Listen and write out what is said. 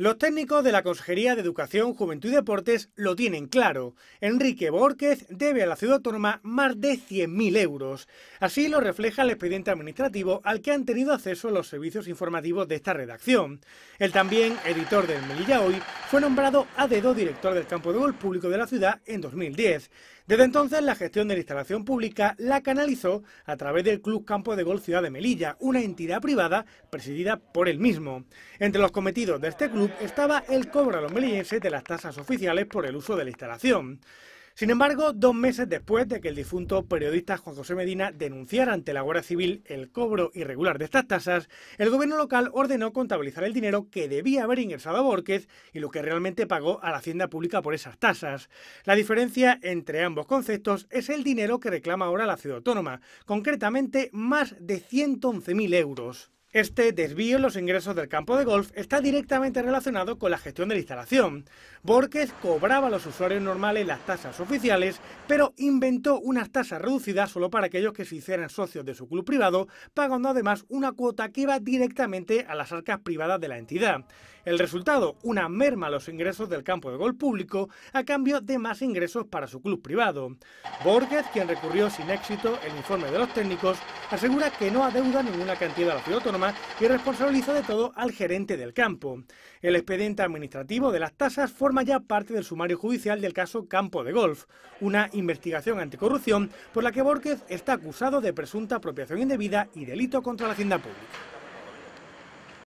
Los técnicos de la Consejería de Educación, Juventud y Deportes lo tienen claro. Enrique Borquez debe a la ciudad autónoma más de 100.000 euros. Así lo refleja el expediente administrativo al que han tenido acceso los servicios informativos de esta redacción. El también editor del Melilla Hoy fue nombrado a dedo director del campo de gol público de la ciudad en 2010. Desde entonces, la gestión de la instalación pública la canalizó a través del Club Campo de Gol Ciudad de Melilla, una entidad privada presidida por él mismo. Entre los cometidos de este club estaba el cobro a los melillenses de las tasas oficiales por el uso de la instalación. Sin embargo, dos meses después de que el difunto periodista Juan José Medina denunciara ante la Guardia Civil el cobro irregular de estas tasas, el gobierno local ordenó contabilizar el dinero que debía haber ingresado a Borquez y lo que realmente pagó a la Hacienda Pública por esas tasas. La diferencia entre ambos conceptos es el dinero que reclama ahora la ciudad autónoma, concretamente más de 111.000 euros. Este desvío en los ingresos del campo de golf está directamente relacionado con la gestión de la instalación. Borges cobraba a los usuarios normales las tasas oficiales, pero inventó unas tasas reducidas solo para aquellos que se hicieran socios de su club privado, pagando además una cuota que iba directamente a las arcas privadas de la entidad. El resultado, una merma a los ingresos del campo de golf público a cambio de más ingresos para su club privado. Borges, quien recurrió sin éxito el informe de los técnicos, asegura que no adeuda ninguna cantidad a la ciudad autónoma y responsabiliza de todo al gerente del campo. El expediente administrativo de las tasas forma ya parte del sumario judicial del caso Campo de Golf, una investigación anticorrupción por la que Borges está acusado de presunta apropiación indebida y delito contra la hacienda pública.